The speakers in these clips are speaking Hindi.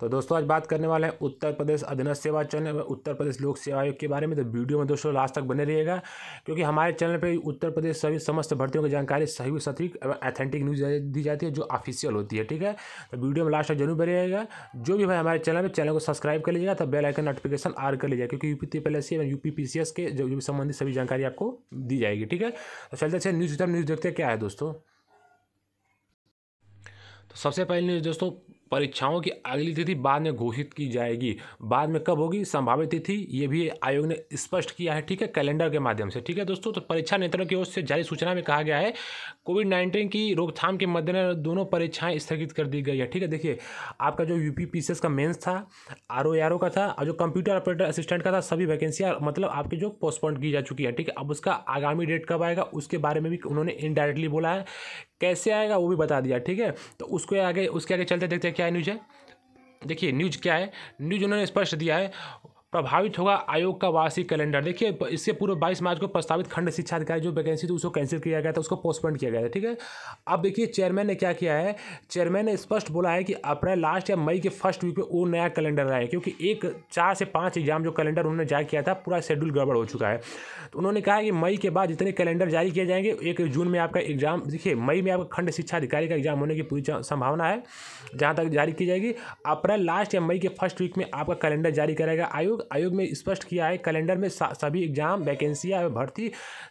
तो दोस्तों आज बात करने वाले हैं उत्तर प्रदेश अधीनस्थ सेवा चयन उत्तर प्रदेश लोक सेवा आयोग के बारे में तो वीडियो में दोस्तों लास्ट तक बने रहिएगा क्योंकि हमारे चैनल पर उत्तर प्रदेश सभी समस्त भर्तियों की जानकारी सही सटीक एवं एथेंटिक न्यूज दी जाती है जो ऑफिशियल होती है ठीक है तो वीडियो में लास्ट तक जरूर बने रहेगा जो भी भाई हमारे चैनल पर चैनल को सब्सक्राइब कर लीजिएगा तो बेल आइकन नोटिफिकेशन आर कर लीजिएगा क्योंकि यूपी पी एवं यूपी पीसीएस के जो भी संबंधित सभी जानकारी आपको दी जाएगी ठीक है तो चलते अच्छे न्यूज़ न्यूज़ देखते हैं क्या है दोस्तों तो सबसे पहले न्यूज़ दोस्तों परीक्षाओं की अगली तिथि बाद में घोषित की जाएगी बाद में कब होगी संभावित तिथि ये भी आयोग ने स्पष्ट किया है ठीक है कैलेंडर के माध्यम से ठीक है दोस्तों तो परीक्षा नियंत्रण की ओर से जारी सूचना में कहा गया है कोविड नाइन्टीन की रोकथाम के मद्देनजर दोनों परीक्षाएं स्थगित कर दी गई है ठीक है देखिए आपका जो यू पी का मेन्स था आर ओ का था और जो कंप्यूटर ऑपरेटर असिस्टेंट का था सभी वैकेंसियाँ मतलब आपकी जो पोस्टपोन की जा चुकी है ठीक है अब उसका आगामी डेट कब आएगा उसके बारे में भी उन्होंने इनडायरेक्टली बोला है कैसे आएगा वो भी बता दिया ठीक है तो उसको आगे उसके आगे चलते देखते हैं क्या है न्यूज़ है देखिए न्यूज़ क्या है न्यूज़ उन्होंने स्पष्ट दिया है प्रभावित होगा आयोग का वार्षिक कैलेंडर देखिए इससे पूर्व बाईस मार्च को प्रस्तावित खंड शिक्षा अधिकारी जो वैकेंसी थी उसको कैंसिल किया गया था उसको पोस्टपोन किया गया था ठीक है अब देखिए चेयरमैन ने क्या किया है चेयरमैन ने स्पष्ट बोला है कि अप्रैल लास्ट या मई के फर्स्ट वीक में वो नया कैलेंडर आया क्योंकि एक चार से पाँच एग्जाम जो कैलेंडर उन्होंने जारी किया था पूरा शेड्यूल गड़बड़ हो चुका है तो उन्होंने कहा कि मई के बाद जितने कैलेंडर जारी किए जाएंगे एक जून में आपका एग्जाम देखिए मई में आपका खंड शिक्षा अधिकारी का एग्जाम होने की पूरी संभावना है जहाँ तक जारी की जाएगी अप्रैल लास्ट या मई के फर्स्ट वीक में आपका कैलेंडर जारी करेगा आयोग आयोग आयोग में स्पष्ट किया है कैलेंडर में सभी एग्जाम वैकेंसियाँ भर्ती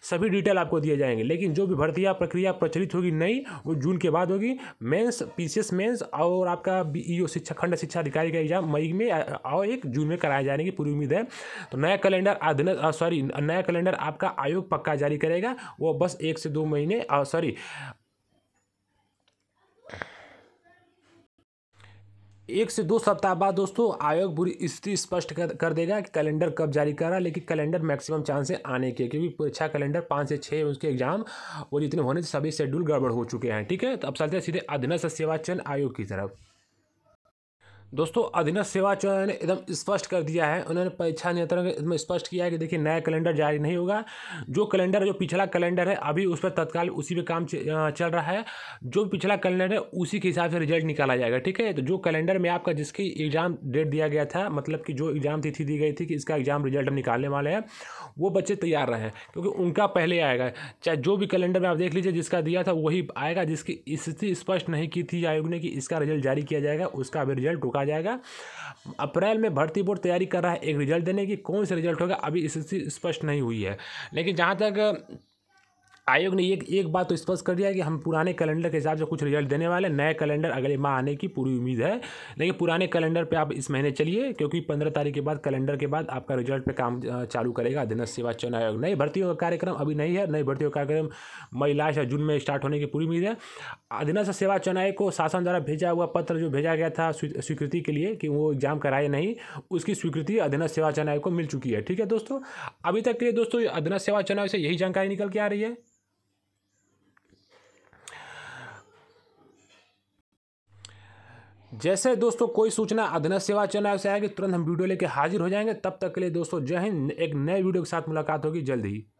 सभी डिटेल आपको दिए जाएंगे लेकिन जो भी भर्तियाँ प्रक्रिया प्रचलित होगी नई वो जून के बाद होगी मेंस पीसीएस मेंस और आपका बीईओ शिक्षा खंड शिक्षा अधिकारी का एग्जाम मई में और एक जून में कराए जाने की पूरी उम्मीद है तो नया कैलेंडर सॉरी नया कैलेंडर आपका आयोग पक्का जारी करेगा वो बस एक से दो महीने सॉरी एक से दो सप्ताह बाद दोस्तों आयोग बुरी स्थिति स्पष्ट कर, कर देगा कि कैलेंडर कब जारी कर रहा है लेकिन कैलेंडर मैक्सिमम चांस है आने के क्योंकि परीक्षा कैलेंडर पाँच से छः उसके एग्जाम वो जितने होने से सभी शेड्यूल गड़बड़ हो चुके हैं ठीक है तो अब चलते हैं सीधे अधीनस्थ सेवा चयन आयोग की तरफ दोस्तों अधीनस्थ सेवा चयन ने एकदम स्पष्ट कर दिया है उन्होंने परीक्षा नियंत्रण एकदम स्पष्ट किया है कि देखिए नया कैलेंडर जारी नहीं होगा जो कैलेंडर जो पिछला कैलेंडर है अभी उस पर तत्काल उसी पे काम चल रहा है जो पिछला कैलेंडर है उसी के हिसाब से रिजल्ट निकाला जाएगा ठीक है तो जो कैलेंडर में आपका जिसकी एग्ज़ाम डेट दिया गया था मतलब कि जो एग्ज़ाम तिथि दी गई थी कि इसका एग्ज़ाम रिजल्ट निकालने वाले हैं वो बच्चे तैयार रहें क्योंकि उनका पहले आएगा चाहे जो भी कैलेंडर में आप देख लीजिए जिसका दिया था वही आएगा जिसकी स्थिति स्पष्ट नहीं की थी आयोग ने कि इसका रिजल्ट जारी किया जाएगा उसका अभी रिजल्ट आ जाएगा अप्रैल में भर्ती बोर्ड तैयारी कर रहा है एक रिजल्ट देने की कौन सा रिजल्ट होगा अभी स्थिति स्पष्ट नहीं हुई है लेकिन जहाँ तक आयोग ने एक एक बात तो स्पष्ट कर दिया कि हम पुराने कैलेंडर के हिसाब से कुछ रिजल्ट देने वाले नए कैलेंडर अगले माह आने की पूरी उम्मीद है लेकिन पुराने कैलेंडर पे आप इस महीने चलिए क्योंकि पंद्रह तारीख के बाद कैलेंडर के बाद आपका रिजल्ट पे काम चालू करेगा अधीन सेवा चयन आयोग नई भर्तियों का कार्यक्रम अभी नहीं है नई भर्तियों का कार्यक्रम मई लास्ट या जून में स्टार्ट होने की पूरी उम्मीद है अधीनस्थ सेवा चयन आयोग को शासन द्वारा भेजा हुआ पत्र जो भेजा गया था स्वीकृति के लिए कि वो एग्जाम कराए नहीं उसकी स्वीकृति अधीनस्थ सेवा चयन आयोग को मिल चुकी है ठीक है दोस्तों अभी तक के लिए दोस्तों अधीनस्थ सेवा चयन आयोग से यही जानकारी निकल के आ रही है जैसे दोस्तों कोई सूचना अधन सेवा चैनल से आएगी तुरंत हम वीडियो लेके हाजिर हो जाएंगे तब तक के लिए दोस्तों जय हिंद एक नए वीडियो के साथ मुलाकात होगी जल्द ही